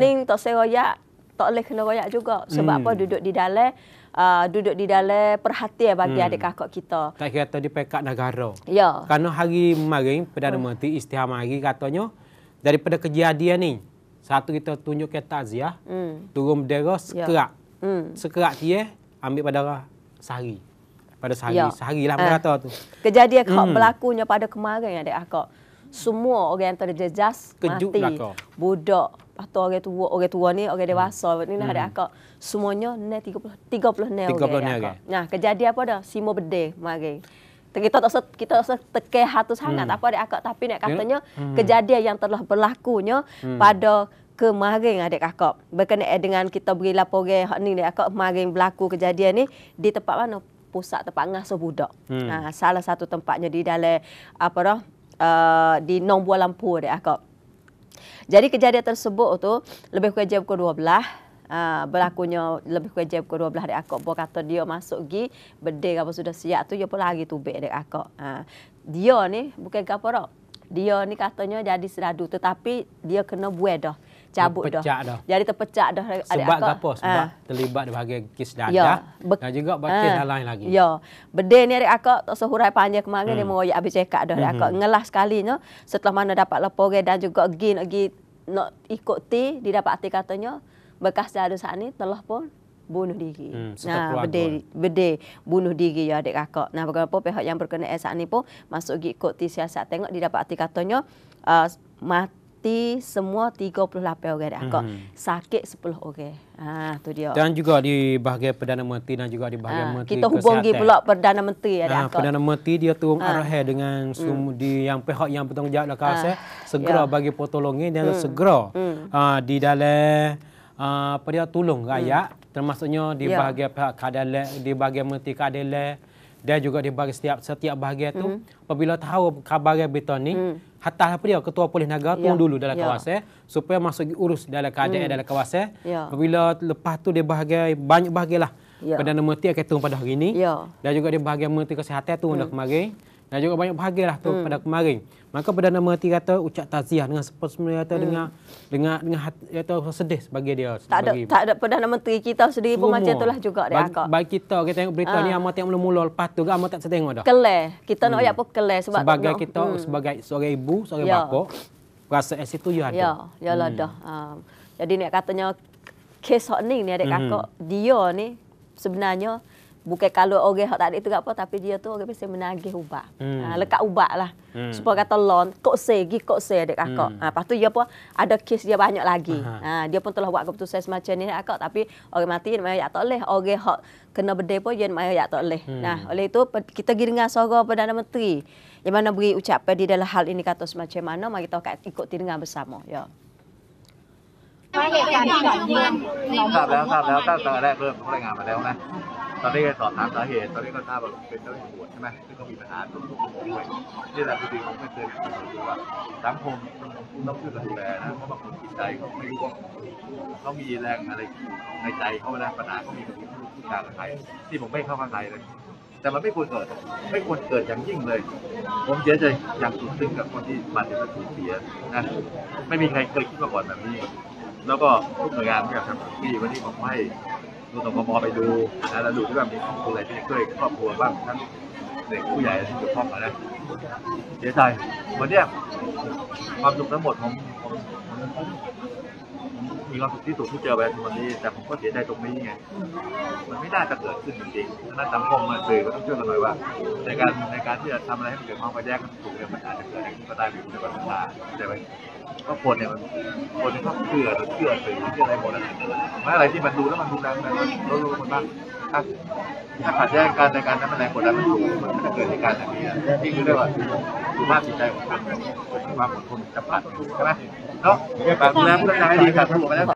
paling tak seroyak tak boleh kena royak juga sebab hmm. apa duduk di dalam Uh, duduk di dalam perhatian eh bagi hmm. adik kakak kita. Tak kira tadi pekat negara. Ya. Karena hari kemarin Perdana hmm. Menteri istiham hari katanya daripada kejadian ni satu kita tunjuk ke takziah hmm. turun bendera ya. sekerak. Ya. Hmm. Sekerak dia ambil pada sehari. Pada sehari. Ya. Sehari lah kata eh. tu. Kejadian kak hmm. berlakunya pada kemarin adik kakak. Semua orang yang terjejas Kejut mati. Lah Budak, atau orang tua orang tua ni orang dewasa hmm. ni nak hmm. ada akak semuanya ne 30 30 ne orang nah kejadian apa dah simo bede mari kita tak usah kita tak usah teke hatu sangat hmm. apa ada akak tapi nak katanya hmm. kejadian yang telah berlakunya hmm. pada kemarin adik kakak berkenaan dengan kita beri laporan hak ni adik kakak kemarin berlaku kejadian ni di tempat mana pusat tempat ngasuh budak hmm. ha, salah satu tempatnya di dalam apa dah uh, di nombor lampu adik kakak jadi kejadian tersebut tu lebih kurang jam pukul 12. Uh, ah, berlakunya lebih kurang jam pukul 12 dari akak. Bo kata dia masuk gi bedek apa sudah siap tu dia pun lagi tubik dari akak. Uh, ah, dia ni bukan kaporok Dia ni katanya jadi seradu tetapi dia kena buai dah cabut dah. dah. Jadi terpecah dah. Sebab apa? Ah. Sebab ha. terlibat di bahagian kes dadah. Ya. dan juga bakal ha. hal ah. lain lagi. Ya. Bedih ni adik akak tak sehurai panjang kemarin hmm. dia meroyak habis cekak dah adik hmm. akak. Ngelah sekalinya setelah mana dapat laporan dan juga pergi nak pergi nak ikuti dia dapat hati katanya bekas jadu saat ni telah pun bunuh diri. Hmm, nah, bede, bede bunuh diri ya adik kakak. Nah, bagaimana pihak yang berkenaan saat ni pun masuk gigi ikut siasat tengok dia dapat hati katanya uh, mati mati semua 38 orang dah. Mm-hmm. Sakit 10 orang. Okay. Ha tu dia. Dan juga di bahagian Perdana Menteri dan juga di bahagian ha, Menteri Kita hubungi Kesihatan. pula Perdana Menteri ada ya, ha, Perdana Menteri dia tu ha. arahan dengan hmm. sum di yang pihak yang bertanggungjawab dah kasih ha. segera ya. bagi pertolongan dan mm. segera mm. Ha, di dalam ha, apa dia tolong rakyat mm. termasuknya di ya. bahagian pihak kadalek di bahagian Menteri kadalek dia juga di bahagian setiap setiap bahagian tu mm apabila tahu khabar berita ni mm. hatta apa dia ketua polis negara yeah. dulu dalam yeah. kawasan supaya masuk urus dalam keadaan mm. dalam kawasan yeah. apabila lepas tu dia bahagian banyak bahagian lah yeah. Perdana Menteri akan turun pada hari ini yeah. dan juga dia bahagian Menteri Kesihatan tu mm. dah hmm. kemarin dan juga banyak bahagia lah tu hmm. pada kemarin. Maka Perdana Menteri kata ucap taziah dengan sepuluh semula kata hmm. dengan dengan dengan hati kata sedih sebagai dia. sebagai Tak ada tak ada Perdana Menteri kita sendiri Semua. pun macam itulah juga dia akak. Baik kita kita tengok berita ha. ni amat ah. tengok mula-mula lepas tu amat tak setengok dah. Kelah. Kita hmm. nak ayat pun kelah sebab sebagai kita hmm. sebagai seorang ibu, sebagai ya. bapa rasa es itu you ada. Ya, ya lah hmm. dah. Um, jadi ni katanya kes hot ni ni adik hmm. kakak dia ni sebenarnya bukan kalau orang okay, tak ada itu apa tapi dia tu orang okay, mesti menagih ubat. Hmm. Ha, lekat ubat lah. Hmm. Supaya kata lon kok se gi kok se adik akak. Hmm. Ha, lepas tu dia pun ada kes dia banyak lagi. Ha, dia pun telah buat keputusan semacam ni akak tapi orang mati dia tak boleh orang okay, kena bedai pun dia mai tak boleh. Nah, oleh itu kita pergi dengar suara Perdana Menteri yang mana beri ucapan di dalam hal ini kata semacam mana mari kita ikut dengar bersama ya. ถ้าแล้วถ้าแล้วถ้าแล้วได้เพิ่มเขาได้งานมาแล้วนะตอนนี้ก็สอบถามสาเหตุตอนนี้ก็ทราบว่าเป็นเจ้าหน้าที่ตำรวจใช่ไหมซึ่งก็มีปัญหาตรงนี้ด้วยนี่แหละคือิ่งผมไม่เคยรู้ว่าสังคมต้องช่วยดูแลนะเพราะบางคนจิตใจเขาไม่รู้ว่าเขามีแรงอะไรในใจเขาแล้ปัญหาเขามีกับผู้การไรที่ผมไม่เข้าข้างใครเลยแต่มันไม่ควรเกิดไม่ควรเกิดอย่างยิ่งเลย ผมเสียใจอย่างสุดซึ้งกับคนที่บาดเจ็บและสูญเสียนะไม่มีใครเคยคิดมาก่อนแบบนี้ แล้วก็ทุกหน่วยงานที่อยากทำที่วันนี้ผมให้รูตกมไปดูนะแล้วดูที่ว่ามีครอบะไรที่จะช่วยครอบครัวบ้างทั้งเด็กผู้ใหญ่ที่เกี่ยวข้องนะเสียใจวันนี้ความสุขทั้งหมดของมีความสุขที่สุดที่เจอบบวันนี้ แต่ผมก็เสียใจตรงนี้ไงมันไม่น่าจะเกิดขึ้นจริงๆฉะน้สังคมมันเลยก็ต้องช่วยกันหน่อยว่าในการในการที่จะทำอะไรให้มันเกิดความแยกกันถูกเนี่ยมันอาจจะเกิดอะไรขึ้นก็ได้ในบางเวลาแต่ไหมก็คนเนี่ยมันคนก็เชื่อเชื่อสื่อเชื่ออะไรหมดนะแม้อะไรที่มันดูแล้วมันดูแรงนะเรารู้คนบ้างถ้าถ้าขัดแย้งกันในการนั้นแรงกดดันมันถูกมันจะเกิดเหตุการณ์แบบนี้นี่คือเรื่องว่าสุขภาพจิตใจของคนความอดทนจะผ่านใช่ไหมเนาะฝากดูแลเพืให้ดีครับมไปแล้ว